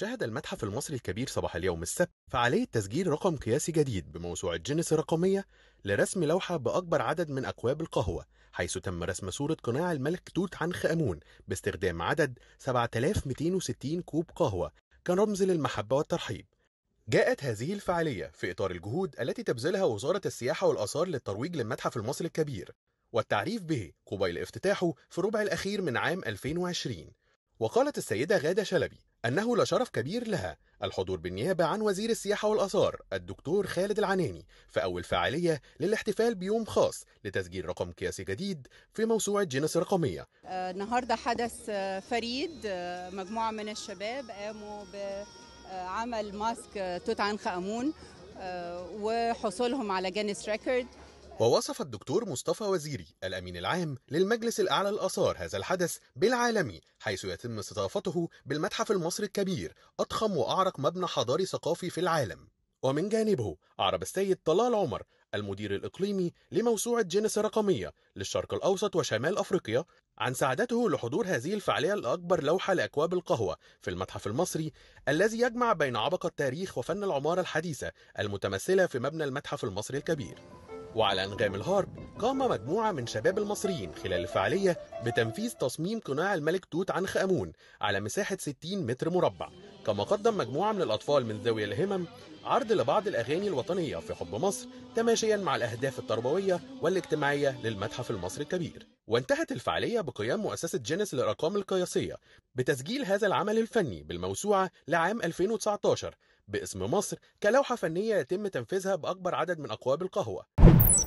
شهد المتحف المصري الكبير صباح اليوم السبت فعالية تسجيل رقم قياسي جديد بموسوعة جينيس الرقمية لرسم لوحة بأكبر عدد من أكواب القهوة حيث تم رسم صورة قناع الملك توت عنخ آمون باستخدام عدد 7260 كوب قهوة كرمز للمحبة والترحيب جاءت هذه الفعالية في إطار الجهود التي تبذلها وزارة السياحة والآثار للترويج للمتحف المصري الكبير والتعريف به قبيل افتتاحه في الربع الأخير من عام 2020 وقالت السيدة غادة شلبي أنه لشرف كبير لها الحضور بالنيابة عن وزير السياحة والآثار الدكتور خالد العناني في أول فعالية للاحتفال بيوم خاص لتسجيل رقم قياسي جديد في موسوعة جينيس الرقمية آه، النهاردة حدث آه، فريد آه، مجموعة من الشباب قاموا بعمل ماسك توت عنخ آمون وحصولهم على جينيس ريكورد ووصف الدكتور مصطفى وزيري الأمين العام للمجلس الأعلى للآثار هذا الحدث بالعالمي حيث يتم استضافته بالمتحف المصري الكبير أضخم وأعرق مبنى حضاري ثقافي في العالم ومن جانبه أعرب السيد طلال عمر المدير الإقليمي لموسوعة جينيس الرقمية للشرق الأوسط وشمال أفريقيا عن سعادته لحضور هذه الفعالية الأكبر لوحة لأكواب القهوة في المتحف المصري الذي يجمع بين عبق التاريخ وفن العمارة الحديثة المتمثلة في مبنى المتحف المصري الكبير وعلى أنغام الهارب قام مجموعة من شباب المصريين خلال الفعالية بتنفيذ تصميم قناع الملك توت عنخ آمون على مساحة 60 متر مربع كما قدم مجموعة من الأطفال من ذوي الهمم عرض لبعض الأغاني الوطنية في حب مصر تماشيا مع الأهداف التربوية والاجتماعية للمتحف المصري الكبير وانتهت الفعالية بقيام مؤسسة جينيس للأرقام القياسية بتسجيل هذا العمل الفني بالموسوعة لعام 2019 باسم مصر كلوحة فنية يتم تنفيذها بأكبر عدد من أقواب القهوة